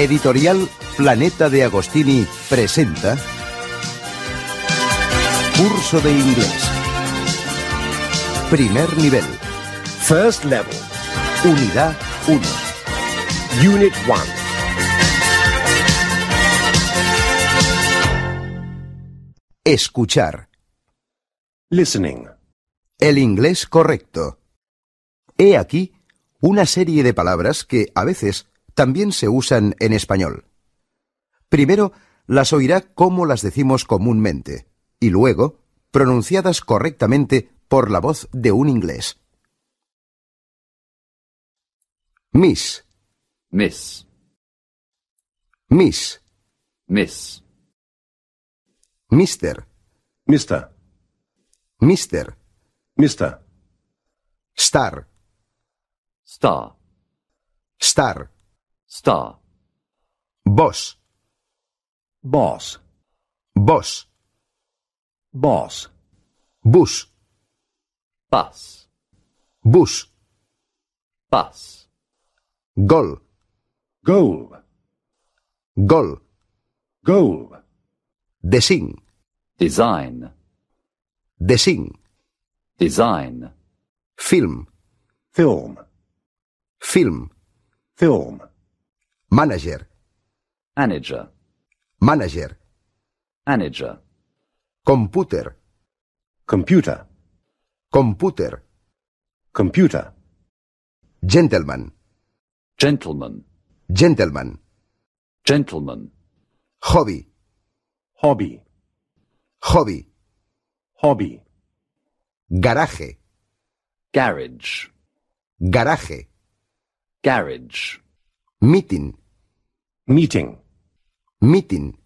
Editorial Planeta de Agostini presenta Curso de Inglés. Primer nivel. First level. Unidad 1. Unit 1. Escuchar. Listening. El inglés correcto. He aquí una serie de palabras que a veces también se usan en español. Primero, las oirá como las decimos comúnmente, y luego, pronunciadas correctamente por la voz de un inglés. Miss. Miss. Miss. Miss. Mister. Mister. Mister. Mister. Star. Star. Star. star. Boss. Boss. Boss. Boss. Bus. Bus. Bus. Bus. Goal. Goal. Goal. Goal. Design. Design. Design. Design. Film. Film. Film. Film. Manager. Manager. Manager. Manager. Computer. Computer. Computer. Computer. Gentleman. Gentleman. Gentleman. Gentleman. Hobby. Hobby. Hobby. Hobby. garage, Garage. garage, Garage. Meeting. Meeting. Meeting.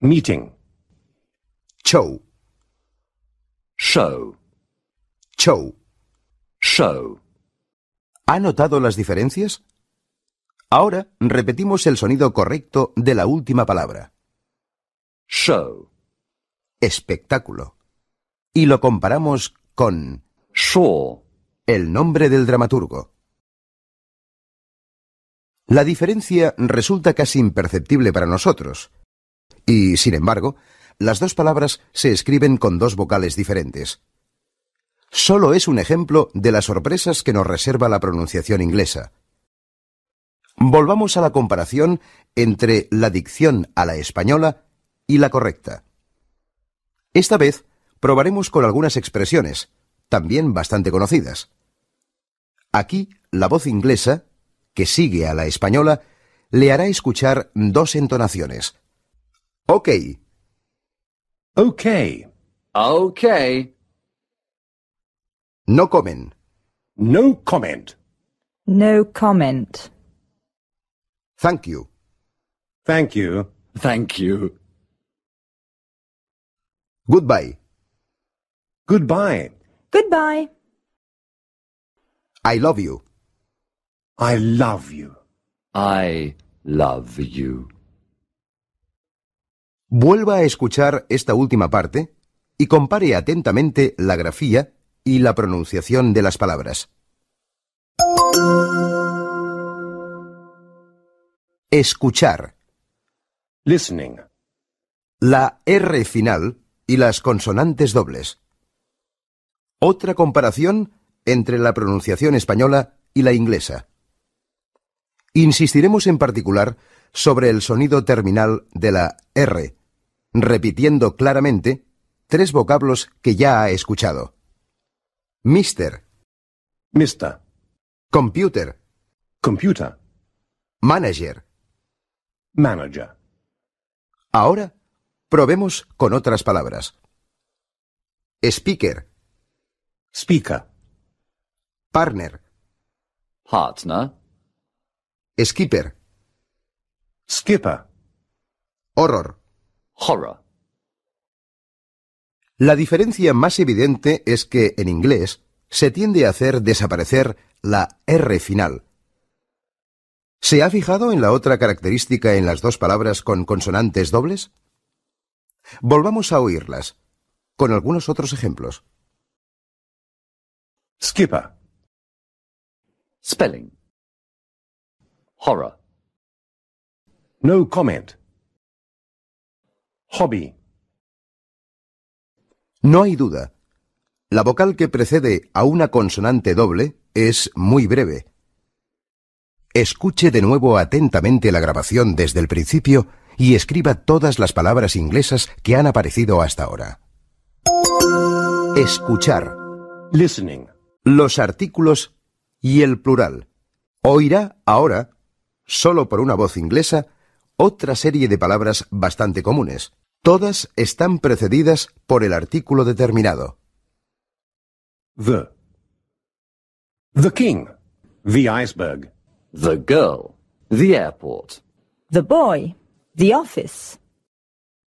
Meeting. Show. Show. Show. Show. ¿Ha notado las diferencias? Ahora repetimos el sonido correcto de la última palabra. Show. Espectáculo. Y lo comparamos con Shaw, el nombre del dramaturgo. La diferencia resulta casi imperceptible para nosotros. Y, sin embargo, las dos palabras se escriben con dos vocales diferentes. Solo es un ejemplo de las sorpresas que nos reserva la pronunciación inglesa. Volvamos a la comparación entre la dicción a la española y la correcta. Esta vez probaremos con algunas expresiones, también bastante conocidas. Aquí la voz inglesa que sigue a la española, le hará escuchar dos entonaciones. Ok. Ok. Ok. No comen. No comment. No comment. Thank you. Thank you. Thank you. Goodbye. Goodbye. Goodbye. I love you. I love you. I love you. Vuelva a escuchar esta última parte y compare atentamente la grafía y la pronunciación de las palabras. Escuchar. Listening. La R final y las consonantes dobles. Otra comparación entre la pronunciación española y la inglesa. Insistiremos en particular sobre el sonido terminal de la R, repitiendo claramente tres vocablos que ya ha escuchado. Mister. Mister. Computer. Computer. Manager. Manager. Ahora, probemos con otras palabras. Speaker. Speaker. Partner. Partner. Skipper. Skipper. Horror. Horror. La diferencia más evidente es que en inglés se tiende a hacer desaparecer la R final. ¿Se ha fijado en la otra característica en las dos palabras con consonantes dobles? Volvamos a oírlas, con algunos otros ejemplos. Skipper. Spelling. Horror. No comment. Hobby. No hay duda. La vocal que precede a una consonante doble es muy breve. Escuche de nuevo atentamente la grabación desde el principio y escriba todas las palabras inglesas que han aparecido hasta ahora. Escuchar. Listening. Los artículos y el plural. Oirá ahora solo por una voz inglesa, otra serie de palabras bastante comunes. Todas están precedidas por el artículo determinado. The. The king. The iceberg. The girl. The airport. The boy. The office.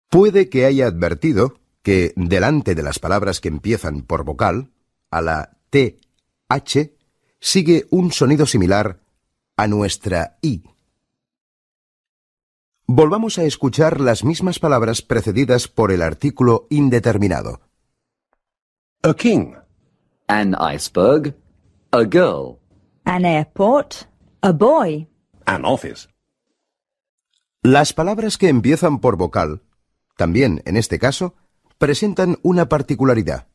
Puede que haya advertido que delante de las palabras que empiezan por vocal, a la TH sigue un sonido similar a nuestra I. Volvamos a escuchar las mismas palabras precedidas por el artículo indeterminado. A king. An iceberg. A girl. An airport. A boy. An office. Las palabras que empiezan por vocal, también en este caso, presentan una particularidad.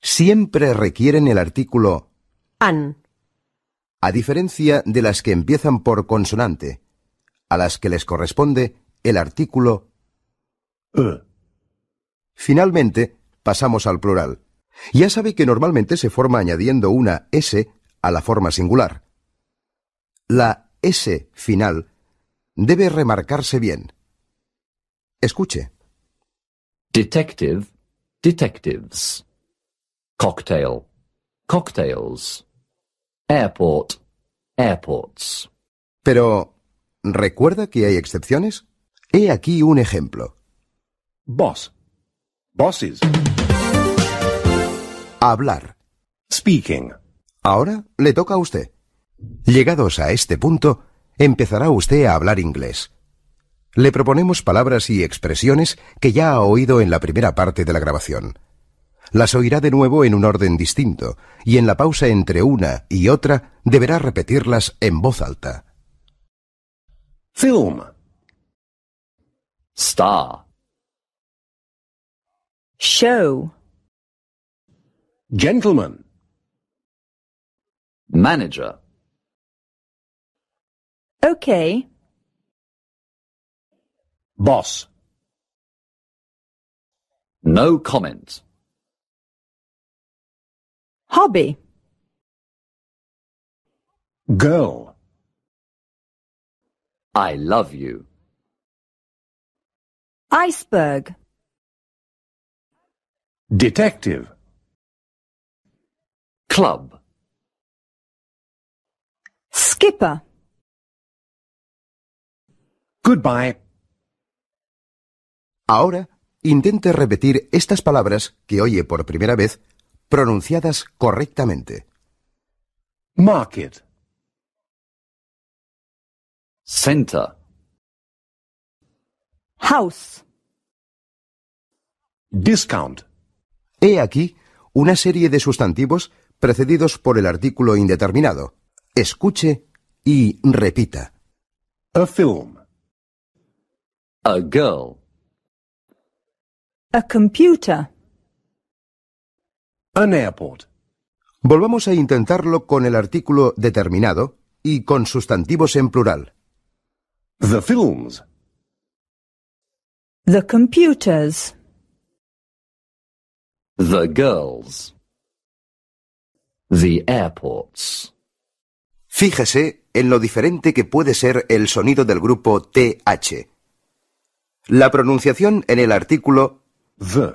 Siempre requieren el artículo an a diferencia de las que empiezan por consonante, a las que les corresponde el artículo e. Finalmente, pasamos al plural. Ya sabe que normalmente se forma añadiendo una S a la forma singular. La S final debe remarcarse bien. Escuche. Detective, detectives. Cocktail, cocktails. Airport. Airports. Pero, ¿recuerda que hay excepciones? He aquí un ejemplo. Boss. Bosses. Hablar. Speaking. Ahora le toca a usted. Llegados a este punto, empezará usted a hablar inglés. Le proponemos palabras y expresiones que ya ha oído en la primera parte de la grabación las oirá de nuevo en un orden distinto, y en la pausa entre una y otra deberá repetirlas en voz alta. Film Star Show Gentleman Manager Okay Boss No comment Hobby. Girl. I love you. Iceberg. Detective. Club. Skipper. Goodbye. Ahora intente repetir estas palabras que oye por primera vez pronunciadas correctamente. Market. Center. House. Discount. He aquí una serie de sustantivos precedidos por el artículo indeterminado. Escuche y repita. A film. A girl. A computer. An Volvamos a intentarlo con el artículo determinado y con sustantivos en plural. The films. The computers. The girls. The airports. Fíjese en lo diferente que puede ser el sonido del grupo TH. La pronunciación en el artículo the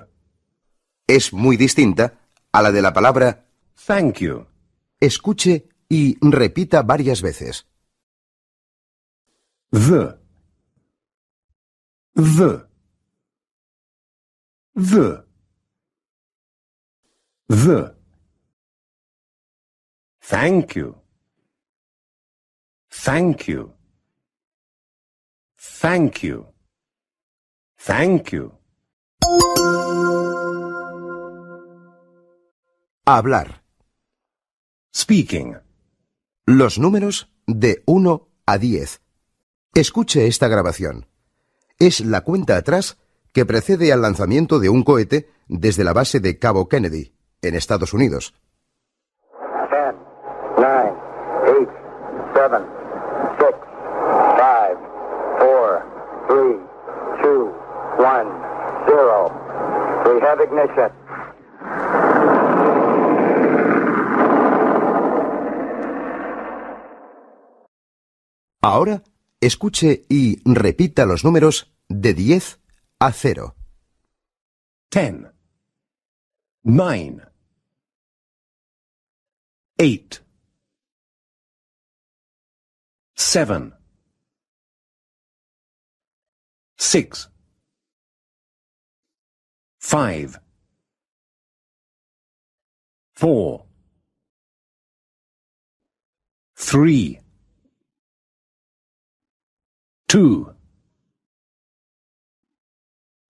es muy distinta a la de la palabra thank you. Escuche y repita varias veces. The. The. The. The. Thank you. Thank you. Thank you. Thank you. Hablar. Speaking. Los números de 1 a 10. Escuche esta grabación. Es la cuenta atrás que precede al lanzamiento de un cohete desde la base de Cabo Kennedy, en Estados Unidos. 10, 9, 8, 7, 6, 5, 4, 3, 2, 1, 0. We have ignition. Ahora escuche y repita los números de 10 a 0. 10 9 8 7 6 5 4 3 2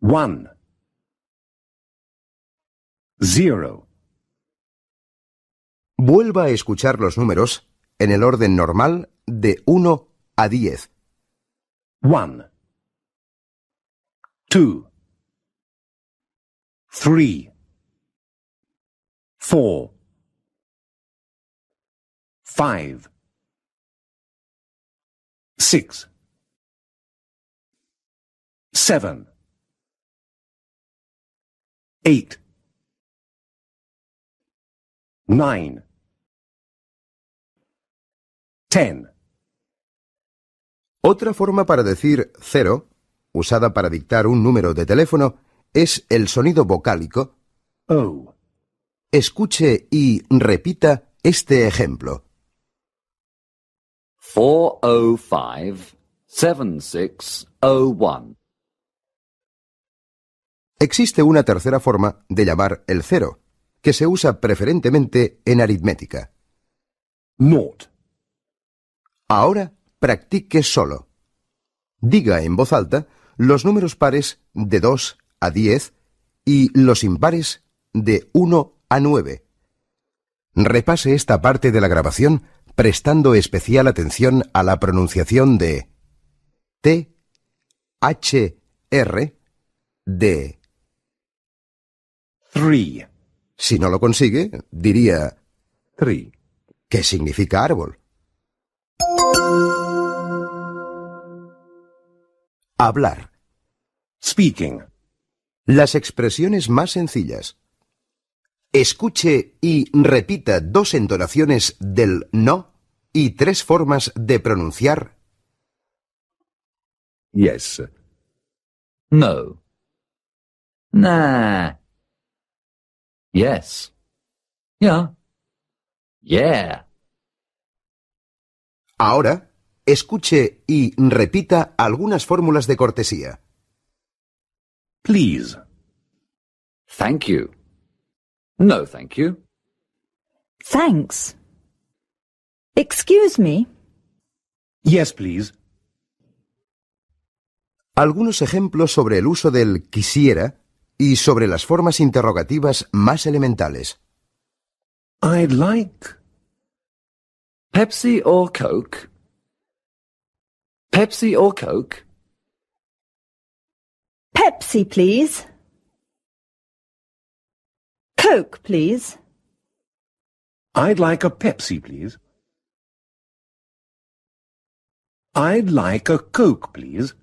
1 0 Vuelva a escuchar los números en el orden normal de 1 a 10. 1 2 3 4 5 6 seven, eight, nine, ten. Otra forma para decir cero, usada para dictar un número de teléfono, es el sonido vocálico O. Escuche y repita este ejemplo. 405 7601 Existe una tercera forma de llamar el cero, que se usa preferentemente en aritmética. Not. Ahora practique solo. Diga en voz alta los números pares de 2 a 10 y los impares de 1 a 9. Repase esta parte de la grabación prestando especial atención a la pronunciación de T, H, R, D. Si no lo consigue, diría tree, que significa árbol. Hablar. Speaking. Las expresiones más sencillas. Escuche y repita dos entonaciones del no y tres formas de pronunciar. Yes. No. Nah. Yes. Yeah. Yeah. Ahora, escuche y repita algunas fórmulas de cortesía. Please. Thank you. No, thank you. Thanks. Excuse me. Yes, please. Algunos ejemplos sobre el uso del quisiera y sobre las formas interrogativas más elementales. I'd like Pepsi or Coke. Pepsi or Coke. Pepsi, please. Coke, please. I'd like a Pepsi, please. I'd like a Coke, please.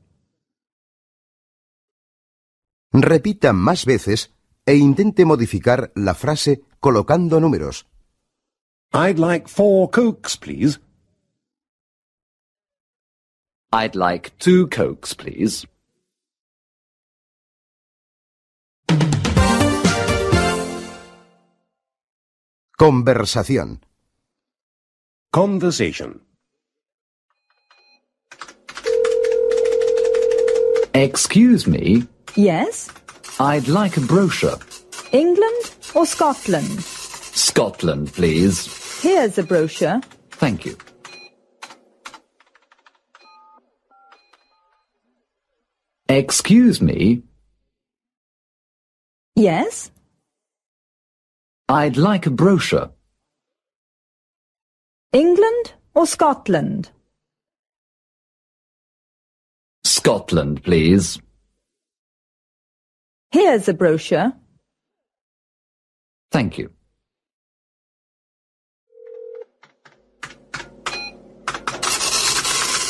Repita más veces e intente modificar la frase colocando números. I'd like four cokes, please. I'd like two cokes, please. Conversación. Conversation. Excuse me, Yes? I'd like a brochure. England or Scotland? Scotland, please. Here's a brochure. Thank you. Excuse me. Yes? I'd like a brochure. England or Scotland? Scotland, please. Here's a brochure. Thank you.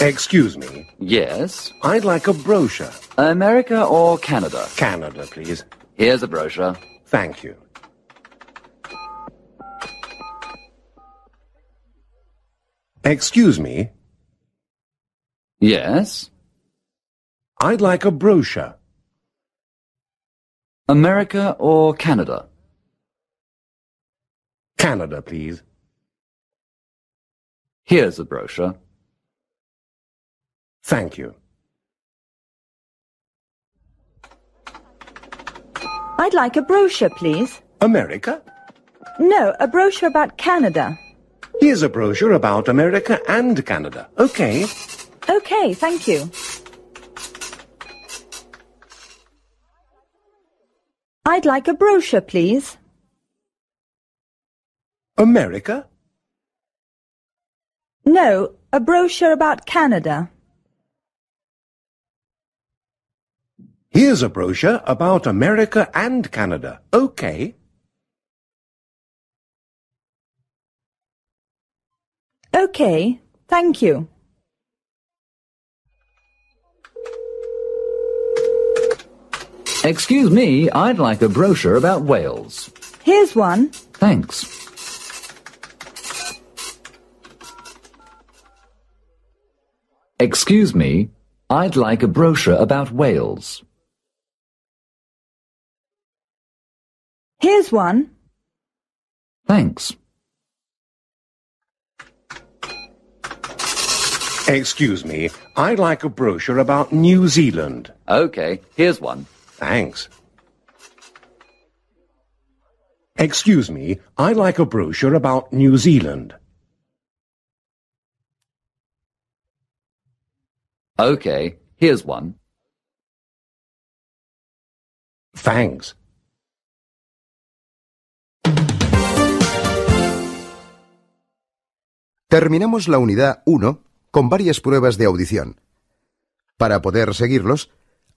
Excuse me. Yes? I'd like a brochure. America or Canada? Canada, please. Here's a brochure. Thank you. Excuse me. Yes? I'd like a brochure. America or Canada? Canada, please. Here's a brochure. Thank you. I'd like a brochure, please. America? No, a brochure about Canada. Here's a brochure about America and Canada. Okay. Okay, thank you. I'd like a brochure, please. America? No, a brochure about Canada. Here's a brochure about America and Canada. OK. OK, thank you. Excuse me, I'd like a brochure about Wales. Here's one. Thanks. Excuse me, I'd like a brochure about Wales. Here's one. Thanks. Excuse me, I'd like a brochure about New Zealand. OK, here's one. Thanks. Excuse me, I like a brochure about New Zealand. Okay, here's one. Thanks. Terminamos la unidad 1 con varias pruebas de audición. Para poder seguirlos,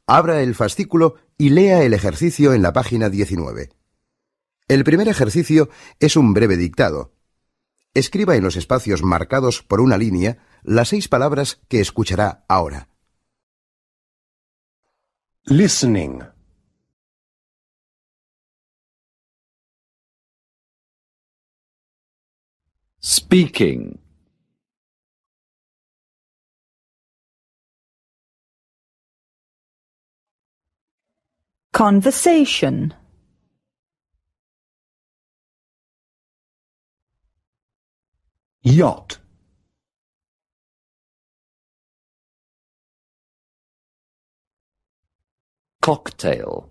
Abra el fascículo y lea el ejercicio en la página 19. El primer ejercicio es un breve dictado. Escriba en los espacios marcados por una línea las seis palabras que escuchará ahora. Listening. Speaking. Conversation Yacht Cocktail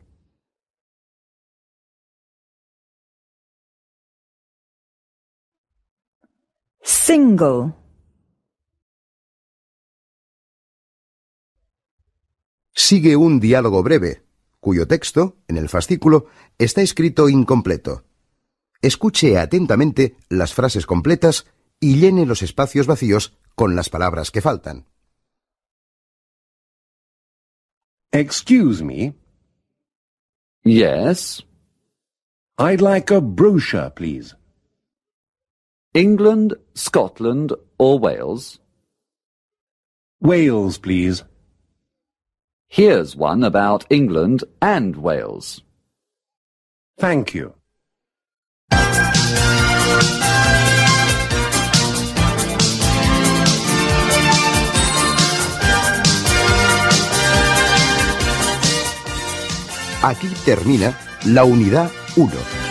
Single Sigue un diálogo breve cuyo texto, en el fascículo, está escrito incompleto. Escuche atentamente las frases completas y llene los espacios vacíos con las palabras que faltan. Excuse me. Yes. I'd like a brochure, please. England, Scotland, or Wales? Wales, please. Here's one about England and Wales. Thank you. Aquí termina la unidad 1.